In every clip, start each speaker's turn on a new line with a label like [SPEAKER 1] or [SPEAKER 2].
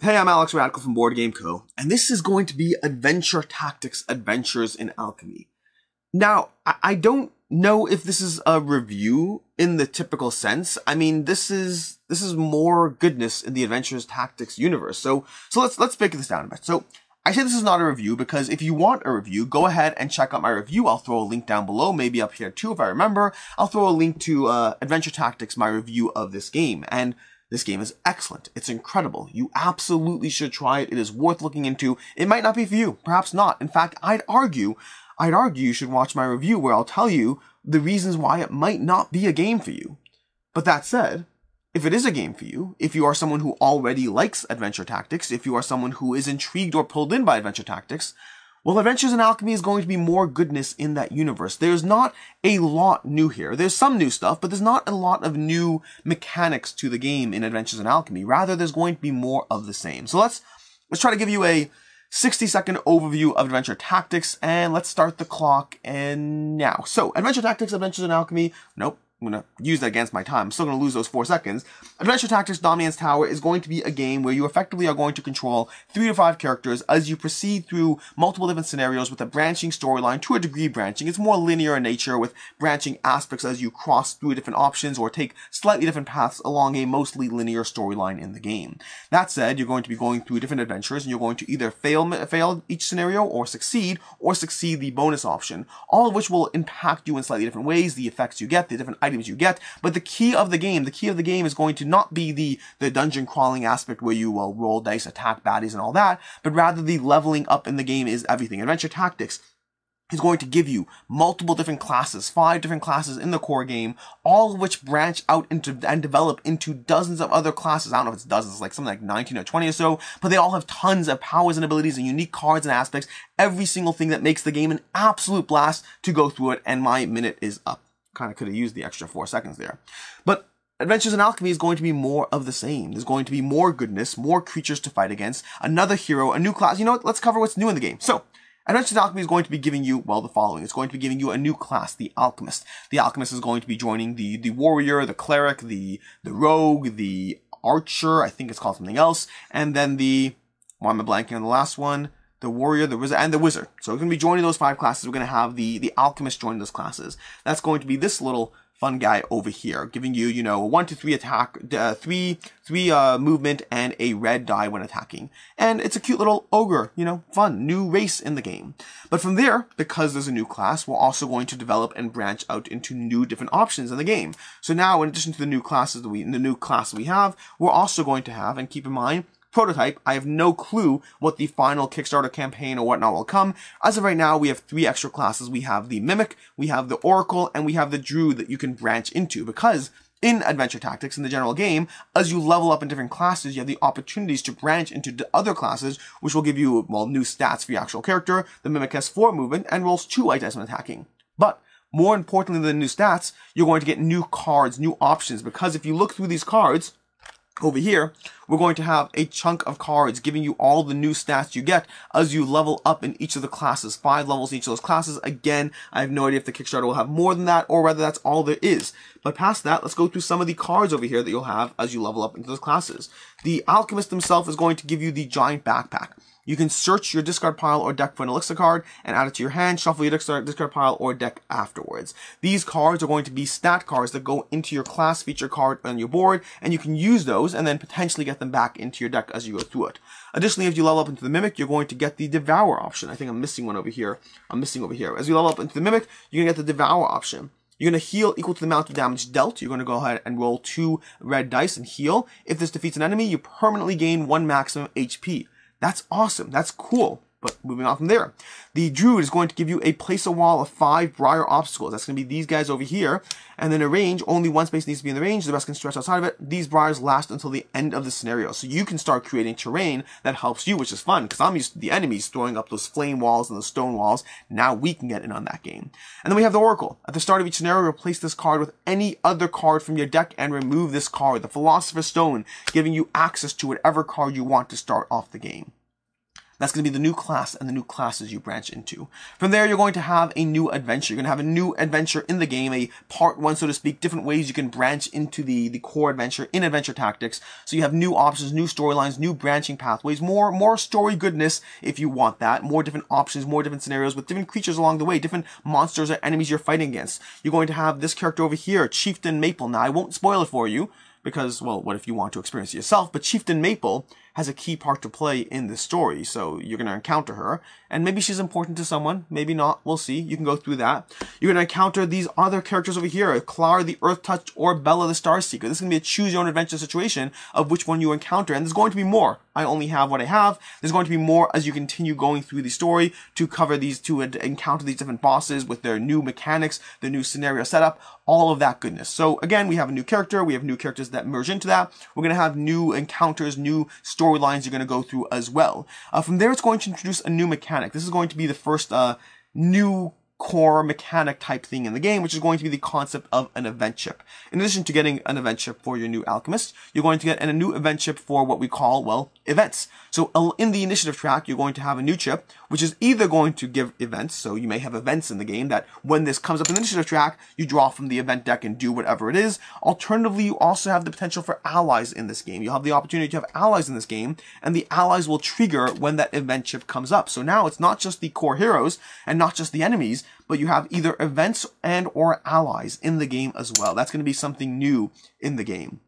[SPEAKER 1] Hey, I'm Alex Radical from Board Game Co., and this is going to be Adventure Tactics Adventures in Alchemy. Now, I don't know if this is a review in the typical sense. I mean, this is this is more goodness in the Adventures Tactics universe. So, so let's let's break this down a bit. So, I say this is not a review because if you want a review, go ahead and check out my review. I'll throw a link down below, maybe up here too if I remember. I'll throw a link to uh, Adventure Tactics, my review of this game, and this game is excellent. It's incredible. You absolutely should try it. It is worth looking into. It might not be for you. Perhaps not. In fact, I'd argue, I'd argue you should watch my review where I'll tell you the reasons why it might not be a game for you. But that said, if it is a game for you, if you are someone who already likes adventure tactics, if you are someone who is intrigued or pulled in by adventure tactics, well, Adventures in Alchemy is going to be more goodness in that universe. There's not a lot new here. There's some new stuff, but there's not a lot of new mechanics to the game in Adventures in Alchemy. Rather, there's going to be more of the same. So let's let's try to give you a 60 second overview of Adventure Tactics, and let's start the clock and now. So, Adventure Tactics, Adventures in Alchemy, nope, I'm going to use that against my time. I'm still going to lose those four seconds. Adventure Tactics Dominance Tower is going to be a game where you effectively are going to control three to five characters as you proceed through multiple different scenarios with a branching storyline to a degree branching. It's more linear in nature with branching aspects as you cross through different options or take slightly different paths along a mostly linear storyline in the game. That said, you're going to be going through different adventures and you're going to either fail, fail each scenario or succeed or succeed the bonus option, all of which will impact you in slightly different ways, the effects you get, the different items you get. But the key of the game, the key of the game is going to not be the, the dungeon crawling aspect where you will uh, roll dice, attack baddies and all that, but rather the leveling up in the game is everything. Adventure Tactics is going to give you multiple different classes, five different classes in the core game, all of which branch out into and develop into dozens of other classes. I don't know if it's dozens, like something like 19 or 20 or so, but they all have tons of powers and abilities and unique cards and aspects, every single thing that makes the game an absolute blast to go through it, and my minute is up kind of could have used the extra four seconds there. But Adventures in Alchemy is going to be more of the same. There's going to be more goodness, more creatures to fight against, another hero, a new class. You know what? Let's cover what's new in the game. So, Adventures in Alchemy is going to be giving you, well, the following. It's going to be giving you a new class, the Alchemist. The Alchemist is going to be joining the, the Warrior, the Cleric, the, the Rogue, the Archer, I think it's called something else, and then the, why am I blanking on the last one? the warrior, the wizard, and the wizard. So we're going to be joining those five classes. We're going to have the, the alchemist join those classes. That's going to be this little fun guy over here, giving you, you know, one to three attack, uh, three, three, uh, movement and a red die when attacking. And it's a cute little ogre, you know, fun, new race in the game. But from there, because there's a new class, we're also going to develop and branch out into new different options in the game. So now, in addition to the new classes that we, the new class we have, we're also going to have, and keep in mind, prototype. I have no clue what the final Kickstarter campaign or whatnot will come. As of right now, we have three extra classes. We have the Mimic, we have the Oracle, and we have the Druid that you can branch into because in Adventure Tactics, in the general game, as you level up in different classes, you have the opportunities to branch into other classes, which will give you, well, new stats for your actual character. The Mimic has 4 movement and rolls 2 white dice attacking. But more importantly than the new stats, you're going to get new cards, new options, because if you look through these cards, over here, we're going to have a chunk of cards giving you all the new stats you get as you level up in each of the classes. Five levels in each of those classes. Again, I have no idea if the Kickstarter will have more than that or whether that's all there is. But past that, let's go through some of the cards over here that you'll have as you level up into those classes. The Alchemist himself is going to give you the Giant Backpack. You can search your discard pile or deck for an elixir card and add it to your hand, shuffle your discard pile or deck afterwards. These cards are going to be stat cards that go into your class feature card on your board, and you can use those and then potentially get them back into your deck as you go through it. Additionally, if you level up into the Mimic, you're going to get the Devour option. I think I'm missing one over here. I'm missing over here. As you level up into the Mimic, you're going to get the Devour option. You're going to heal equal to the amount of damage dealt. You're going to go ahead and roll two red dice and heal. If this defeats an enemy, you permanently gain one maximum HP. That's awesome. That's cool. But moving on from there, the Druid is going to give you a place a wall of five Briar obstacles. That's going to be these guys over here. And then a range, only one space needs to be in the range, the rest can stretch outside of it. These Briars last until the end of the scenario. So you can start creating terrain that helps you, which is fun, because I'm used to the enemies throwing up those flame walls and the stone walls. Now we can get in on that game. And then we have the Oracle. At the start of each scenario, replace this card with any other card from your deck and remove this card, the Philosopher's Stone, giving you access to whatever card you want to start off the game. That's going to be the new class and the new classes you branch into. From there, you're going to have a new adventure. You're going to have a new adventure in the game, a part one, so to speak, different ways you can branch into the, the core adventure in adventure tactics. So you have new options, new storylines, new branching pathways, more, more story goodness if you want that, more different options, more different scenarios with different creatures along the way, different monsters or enemies you're fighting against. You're going to have this character over here, Chieftain Maple. Now, I won't spoil it for you because, well, what if you want to experience it yourself? But Chieftain Maple has a key part to play in this story, so you're going to encounter her. And maybe she's important to someone, maybe not, we'll see. You can go through that. You're going to encounter these other characters over here, Clara the Earth Touch or Bella the Star Seeker. This is going to be a choose your own adventure situation of which one you encounter, and there's going to be more. I only have what I have. There's going to be more as you continue going through the story to cover these, to encounter these different bosses with their new mechanics, their new scenario setup, all of that goodness. So again, we have a new character, we have new characters that merge into that. We're going to have new encounters, new stories storylines you're going to go through as well. Uh, from there, it's going to introduce a new mechanic. This is going to be the first uh, new core mechanic type thing in the game, which is going to be the concept of an event chip. In addition to getting an event chip for your new alchemist, you're going to get a new event chip for what we call, well, events. So uh, in the initiative track, you're going to have a new chip, which is either going to give events, so you may have events in the game that when this comes up in the initiative track, you draw from the event deck and do whatever it is. Alternatively, you also have the potential for allies in this game. You'll have the opportunity to have allies in this game, and the allies will trigger when that event chip comes up. So now it's not just the core heroes and not just the enemies, but you have either events and or allies in the game as well. That's going to be something new in the game.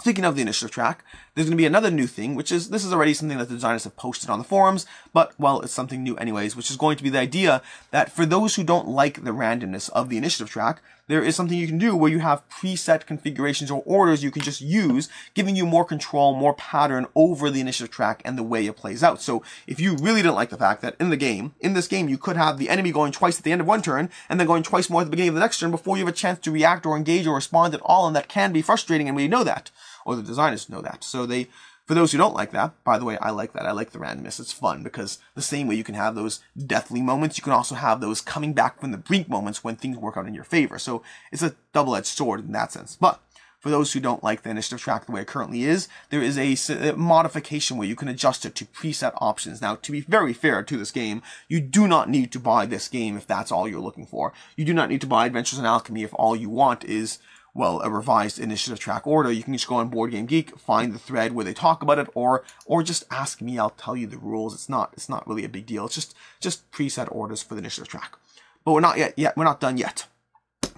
[SPEAKER 1] Speaking of the initiative track, there's going to be another new thing, which is, this is already something that the designers have posted on the forums, but, well, it's something new anyways, which is going to be the idea that for those who don't like the randomness of the initiative track, there is something you can do where you have preset configurations or orders you can just use, giving you more control, more pattern over the initiative track and the way it plays out. So if you really didn't like the fact that in the game, in this game, you could have the enemy going twice at the end of one turn and then going twice more at the beginning of the next turn before you have a chance to react or engage or respond at all, and that can be frustrating, and we know that or the designers know that. So they, for those who don't like that, by the way, I like that. I like the randomness. It's fun because the same way you can have those deathly moments, you can also have those coming back from the brink moments when things work out in your favor. So it's a double-edged sword in that sense. But for those who don't like the initiative track the way it currently is, there is a modification where you can adjust it to preset options. Now, to be very fair to this game, you do not need to buy this game if that's all you're looking for. You do not need to buy Adventures in Alchemy if all you want is well, a revised initiative track order, you can just go on Board Game Geek, find the thread where they talk about it, or or just ask me. I'll tell you the rules. It's not it's not really a big deal. It's just just preset orders for the initiative track. But we're not yet yet we're not done yet.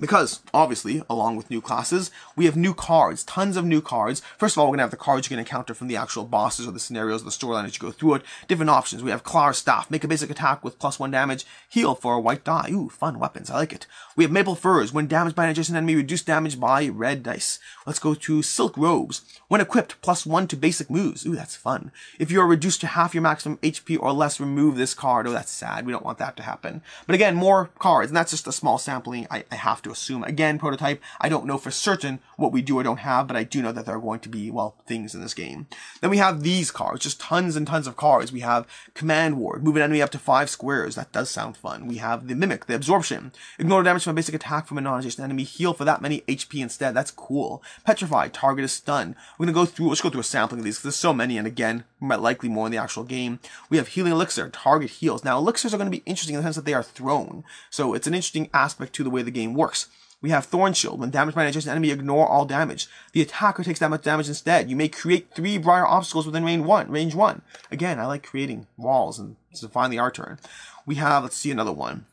[SPEAKER 1] Because, obviously, along with new classes, we have new cards, tons of new cards. First of all, we're going to have the cards you can encounter from the actual bosses or the scenarios, the storyline as you go through it. Different options. We have Clara's Staff, make a basic attack with plus one damage, heal for a white die. Ooh, fun weapons, I like it. We have Maple Furs, when damaged by an adjacent enemy, reduce damage by red dice. Let's go to Silk Robes, when equipped, plus one to basic moves. Ooh, that's fun. If you are reduced to half your maximum HP or less, remove this card. Oh, that's sad. We don't want that to happen. But again, more cards, and that's just a small sampling I, I have to to assume. Again, prototype, I don't know for certain what we do or don't have, but I do know that there are going to be, well, things in this game. Then we have these cards, just tons and tons of cards. We have Command Ward, move an enemy up to five squares. That does sound fun. We have the Mimic, the Absorption, ignore damage from a basic attack from a non-adjacent enemy, heal for that many HP instead. That's cool. Petrify, target is stunned. We're gonna go through, let's go through a sampling of these, because there's so many, and again, but likely more in the actual game. We have Healing Elixir, target heals. Now, elixirs are going to be interesting in the sense that they are thrown, so it's an interesting aspect to the way the game works. We have Thorn Shield. When damaged by an adjacent enemy, ignore all damage. The attacker takes that much damage instead. You may create three Briar obstacles within range one. Range one. Again, I like creating walls and to find the turn. We have, let's see another one.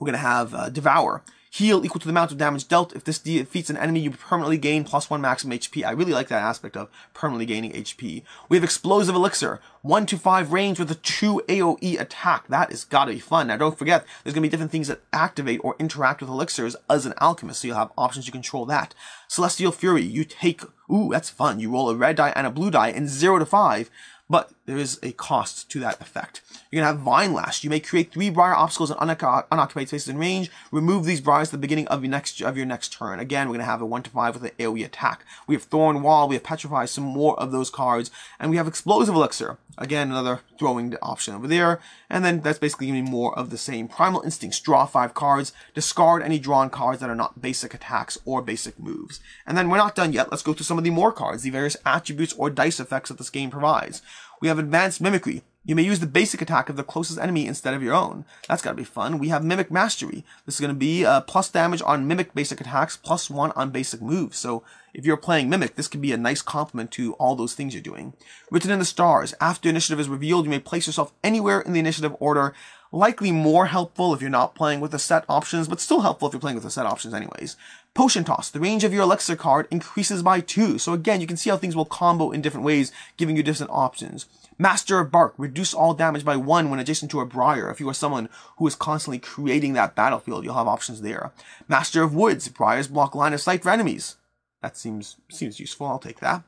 [SPEAKER 1] We're going to have uh, Devour heal equal to the amount of damage dealt. If this defeats an enemy, you permanently gain plus one maximum HP. I really like that aspect of permanently gaining HP. We have Explosive Elixir, 1 to 5 range with a two AoE attack. That is gotta be fun. Now don't forget, there's gonna be different things that activate or interact with elixirs as an alchemist, so you'll have options to control that. Celestial Fury, you take, ooh, that's fun. You roll a red die and a blue die in 0 to 5, but there is a cost to that effect. You're going to have Vine Lash. You may create three Briar obstacles in unoccupied spaces in range. Remove these Briars at the beginning of your next of your next turn. Again, we're going to have a 1 to 5 with an AoE attack. We have Thorn Wall. We have Petrify, some more of those cards. And we have Explosive Elixir. Again, another throwing option over there. And then that's basically giving me more of the same. Primal Instincts. Draw 5 cards. Discard any drawn cards that are not basic attacks or basic moves. And then we're not done yet. Let's go through some of the more cards, the various attributes or dice effects that this game provides. We have advanced mimicry. You may use the basic attack of the closest enemy instead of your own. That's gotta be fun. We have Mimic Mastery. This is gonna be uh, plus damage on Mimic basic attacks, plus one on basic moves. So if you're playing Mimic, this could be a nice complement to all those things you're doing. Written in the Stars. After initiative is revealed, you may place yourself anywhere in the initiative order likely more helpful if you're not playing with the set options, but still helpful if you're playing with the set options anyways. Potion Toss, the range of your Elixir card increases by 2, so again, you can see how things will combo in different ways, giving you different options. Master of Bark, reduce all damage by 1 when adjacent to a Briar. If you are someone who is constantly creating that battlefield, you'll have options there. Master of Woods, Briars block line of sight for enemies. That seems, seems useful, I'll take that.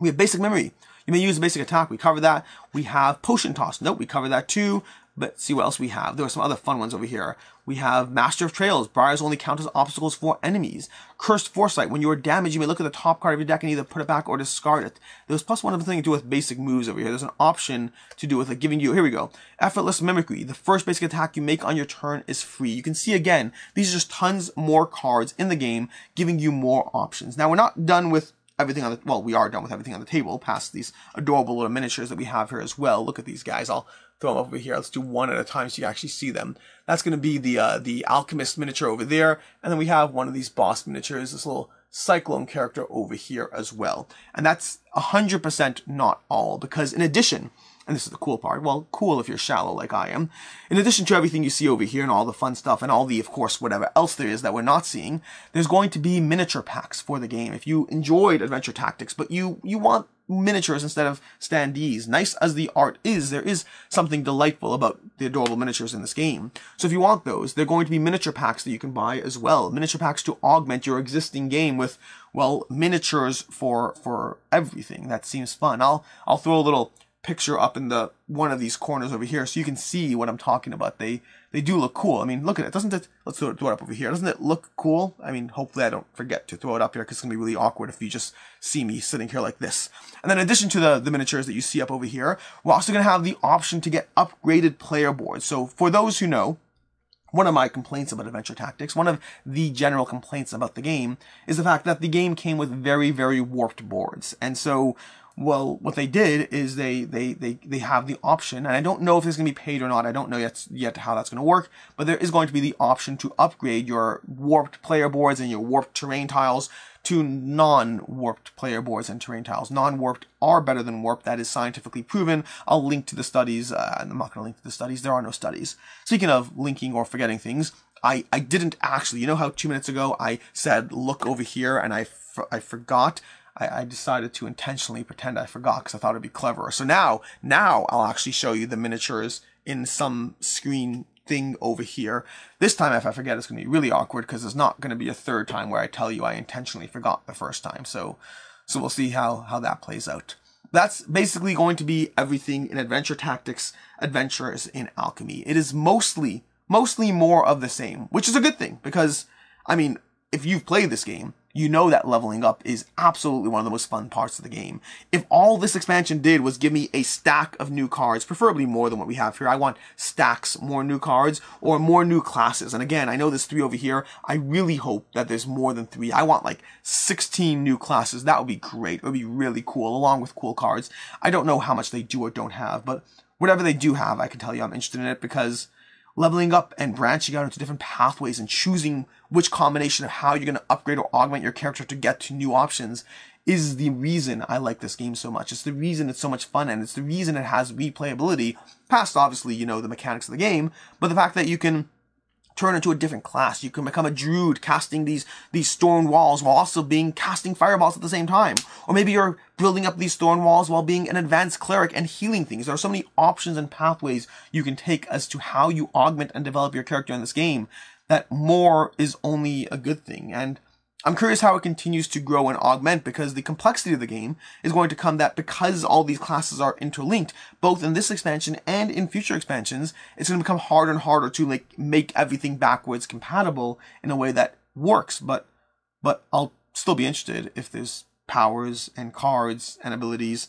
[SPEAKER 1] We have Basic Memory, you may use basic attack. We cover that. We have potion toss. Nope, we cover that too. But see what else we have. There are some other fun ones over here. We have Master of Trails. Briars only count as obstacles for enemies. Cursed Foresight. When you are damaged, you may look at the top card of your deck and either put it back or discard it. There's plus one other thing to do with basic moves over here. There's an option to do with it, giving you, here we go, Effortless Mimicry. The first basic attack you make on your turn is free. You can see again, these are just tons more cards in the game giving you more options. Now we're not done with everything on the well we are done with everything on the table past these adorable little miniatures that we have here as well look at these guys i'll throw them up over here. Let's do one at a time so you actually see them. That's going to be the uh, the Alchemist miniature over there. And then we have one of these boss miniatures, this little Cyclone character over here as well. And that's 100% not all, because in addition, and this is the cool part, well, cool if you're shallow like I am, in addition to everything you see over here and all the fun stuff and all the, of course, whatever else there is that we're not seeing, there's going to be miniature packs for the game. If you enjoyed Adventure Tactics, but you, you want miniatures instead of standees. Nice as the art is, there is something delightful about the adorable miniatures in this game. So if you want those, they're going to be miniature packs that you can buy as well. Miniature packs to augment your existing game with, well, miniatures for, for everything. That seems fun. I'll, I'll throw a little picture up in the one of these corners over here so you can see what I'm talking about. They they do look cool. I mean, look at it. Doesn't it? Let's throw it, throw it up over here. Doesn't it look cool? I mean, hopefully I don't forget to throw it up here because it's gonna be really awkward if you just see me sitting here like this. And then in addition to the, the miniatures that you see up over here, we're also gonna have the option to get upgraded player boards. So for those who know, one of my complaints about Adventure Tactics, one of the general complaints about the game, is the fact that the game came with very, very warped boards. And so well, what they did is they they they they have the option, and I don't know if this is gonna be paid or not. I don't know yet yet how that's gonna work, but there is going to be the option to upgrade your warped player boards and your warped terrain tiles to non-warped player boards and terrain tiles. Non-warped are better than warped. That is scientifically proven. I'll link to the studies. Uh, I'm not gonna link to the studies. There are no studies. Speaking of linking or forgetting things, I, I didn't actually, you know how two minutes ago I said, look over here and I, I forgot I, I decided to intentionally pretend I forgot because I thought it'd be cleverer. So now, now I'll actually show you the miniatures in some screen thing over here. This time, if I forget, it's going to be really awkward because there's not going to be a third time where I tell you I intentionally forgot the first time. So, so we'll see how, how that plays out. That's basically going to be everything in Adventure Tactics, Adventures in Alchemy. It is mostly, mostly more of the same, which is a good thing because, I mean, if you've played this game, you know that leveling up is absolutely one of the most fun parts of the game. If all this expansion did was give me a stack of new cards, preferably more than what we have here, I want stacks, more new cards, or more new classes. And again, I know there's three over here. I really hope that there's more than three. I want like 16 new classes. That would be great. It would be really cool, along with cool cards. I don't know how much they do or don't have, but whatever they do have, I can tell you I'm interested in it because leveling up and branching out into different pathways and choosing which combination of how you're going to upgrade or augment your character to get to new options is the reason I like this game so much. It's the reason it's so much fun and it's the reason it has replayability past obviously, you know, the mechanics of the game, but the fact that you can turn into a different class. You can become a druid casting these these stone walls while also being casting fireballs at the same time. Or maybe you're building up these stone walls while being an advanced cleric and healing things. There are so many options and pathways you can take as to how you augment and develop your character in this game that more is only a good thing. And I'm curious how it continues to grow and augment because the complexity of the game is going to come that because all these classes are interlinked, both in this expansion and in future expansions, it's going to become harder and harder to like make everything backwards compatible in a way that works. But but I'll still be interested if there's powers and cards and abilities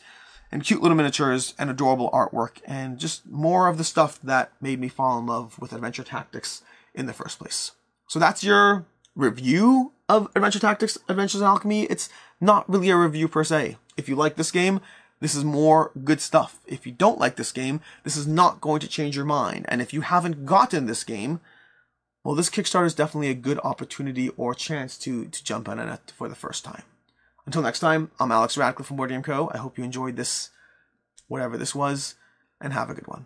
[SPEAKER 1] and cute little miniatures and adorable artwork and just more of the stuff that made me fall in love with Adventure Tactics in the first place. So that's your review of Adventure Tactics Adventures in Alchemy. It's not really a review per se. If you like this game, this is more good stuff. If you don't like this game, this is not going to change your mind. And if you haven't gotten this game, well, this Kickstarter is definitely a good opportunity or chance to, to jump on it for the first time. Until next time, I'm Alex Radcliffe from Board Game Co. I hope you enjoyed this, whatever this was, and have a good one.